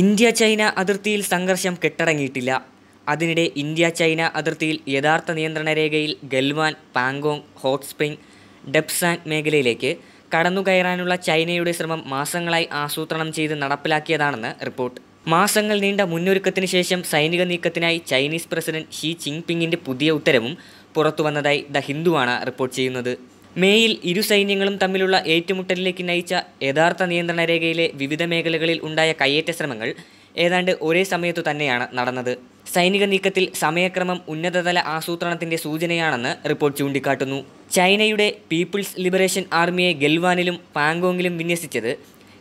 India China അതിർത്തിയിൽ സംഘർഷം കെട്ടടങ്ങിയിട്ടില്ല അതിനിടെ ഇന്ത്യ ചൈന അതിർത്തിയിൽ യഥാർത്ഥ നിയന്ത്രണ രേഖയിൽ ഗൽവാൻ പാങ്കോങ് ഹോട്ട് സ്പ്രിംഗ് ഡെപ്സാൻ മേഖലയിലേക്ക് കടന്നുകയറാനുള്ള ചൈനയുടെ ശ്രമം മാസങ്ങളായി ആസൂത്രണം ചെയ്ത് നടപ്പിലാക്കിയതാണെന്ന് റിപ്പോർട്ട് മാസങ്ങൾ നീണ്ട മുന്നൊരുക്കത്തിന് ശേഷം സൈനിക നീക്കത്തിനായി ചൈനീസ് പ്രസിഡന്റ് ഷീ ജിൻപിങ്ങിൻ്റെ പുതിയ ഉത്തരവും പുറത്തുവന്നതായി ദ ഹിന്ദുവാണ് റിപ്പോർട്ട് ചെയ്യുന്നത് മേയിൽ ഇരു സൈന്യങ്ങളും തമ്മിലുള്ള ഏറ്റുമുട്ടലിലേക്ക് നയിച്ച യഥാർത്ഥ നിയന്ത്രണ രേഖയിലെ വിവിധ മേഖലകളിൽ ഉണ്ടായ കയ്യേറ്റ ശ്രമങ്ങൾ ഏതാണ്ട് ഒരേ സമയത്തു തന്നെയാണ് നടന്നത് സൈനിക നീക്കത്തിൽ സമയക്രമം ഉന്നതതല ആസൂത്രണത്തിന്റെ സൂചനയാണെന്ന് റിപ്പോർട്ട് ചൂണ്ടിക്കാട്ടുന്നു ചൈനയുടെ പീപ്പിൾസ് ലിബറേഷൻ ആർമിയെ ഗൽവാനിലും പാങ്കോങ്ങിലും വിന്യസിച്ചത്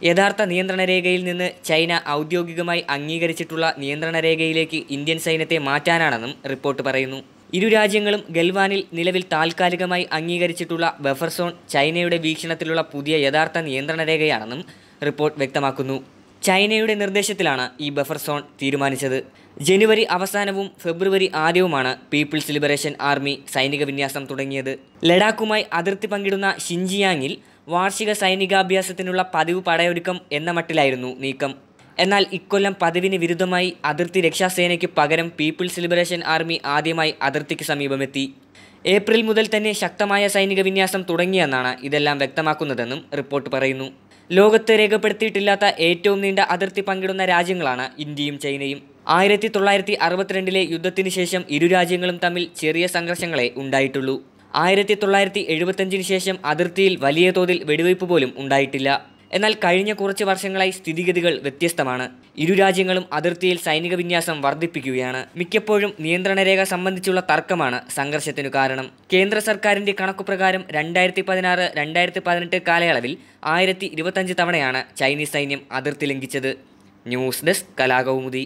യഥാർത്ഥ നിയന്ത്രണ രേഖയിൽ നിന്ന് ചൈന ഔദ്യോഗികമായി അംഗീകരിച്ചിട്ടുള്ള നിയന്ത്രണ രേഖയിലേക്ക് ഇന്ത്യൻ സൈന്യത്തെ മാറ്റാനാണെന്നും റിപ്പോർട്ട് പറയുന്നു ഇരു രാജ്യങ്ങളും ഗൽവാനിൽ നിലവിൽ താൽക്കാലികമായി അംഗീകരിച്ചിട്ടുള്ള ബഫർ സോൺ ചൈനയുടെ വീക്ഷണത്തിലുള്ള പുതിയ യഥാർത്ഥ നിയന്ത്രണ രേഖയാണെന്നും റിപ്പോർട്ട് വ്യക്തമാക്കുന്നു ചൈനയുടെ നിർദ്ദേശത്തിലാണ് ഈ ബഫർ സോൺ തീരുമാനിച്ചത് ജനുവരി അവസാനവും ഫെബ്രുവരി ആദ്യവുമാണ് പീപ്പിൾസ് ലിബറേഷൻ ആർമി സൈനിക വിന്യാസം തുടങ്ങിയത് ലഡാക്കുമായി അതിർത്തി പങ്കിടുന്ന ഷിൻജിയാങ്ങിൽ വാർഷിക സൈനികാഭ്യാസത്തിനുള്ള പതിവ് പടയൊരുക്കം എന്ന മട്ടിലായിരുന്നു നീക്കം എന്നാൽ ഇക്കൊല്ലം പതിവിന് വിരുദ്ധമായി അതിർത്തി രക്ഷാസേനയ്ക്ക് പകരം പീപ്പിൾസ് ലിബറേഷൻ ആർമി ആദ്യമായി അതിർത്തിക്ക് സമീപമെത്തി ഏപ്രിൽ മുതൽ തന്നെ ശക്തമായ സൈനിക വിന്യാസം തുടങ്ങിയെന്നാണ് ഇതെല്ലാം വ്യക്തമാക്കുന്നതെന്നും റിപ്പോർട്ട് പറയുന്നു ലോകത്ത് രേഖപ്പെടുത്തിയിട്ടില്ലാത്ത ഏറ്റവും നീണ്ട അതിർത്തി പങ്കിടുന്ന രാജ്യങ്ങളാണ് ഇന്ത്യയും ചൈനയും ആയിരത്തി തൊള്ളായിരത്തി അറുപത്തിരണ്ടിലെ യുദ്ധത്തിന് ശേഷം ഇരു രാജ്യങ്ങളും തമ്മിൽ ചെറിയ സംഘർഷങ്ങളെ ഉണ്ടായിട്ടുള്ളൂ ആയിരത്തി തൊള്ളായിരത്തി എഴുപത്തഞ്ചിന് ശേഷം അതിർത്തിയിൽ വലിയ തോതിൽ വെടിവയ്പ് പോലും ഉണ്ടായിട്ടില്ല എന്നാൽ കഴിഞ്ഞ കുറച്ച് വർഷങ്ങളായി സ്ഥിതിഗതികൾ വ്യത്യസ്തമാണ് ഇരു രാജ്യങ്ങളും അതിർത്തിയിൽ സൈനിക വിന്യാസം വർദ്ധിപ്പിക്കുകയാണ് മിക്കപ്പോഴും നിയന്ത്രണ രേഖ സംബന്ധിച്ചുള്ള തർക്കമാണ് സംഘർഷത്തിനു കാരണം കേന്ദ്ര സർക്കാരിന്റെ കണക്കുപ്രകാരം രണ്ടായിരത്തി പതിനാറ് രണ്ടായിരത്തി പതിനെട്ട് കാലയളവിൽ ആയിരത്തി ഇരുപത്തഞ്ച് തവണയാണ് ചൈനീസ് സൈന്യം അതിർത്തി ലംഘിച്ചത് ന്യൂസ് ഡെസ്ക് കലാകൗമുദി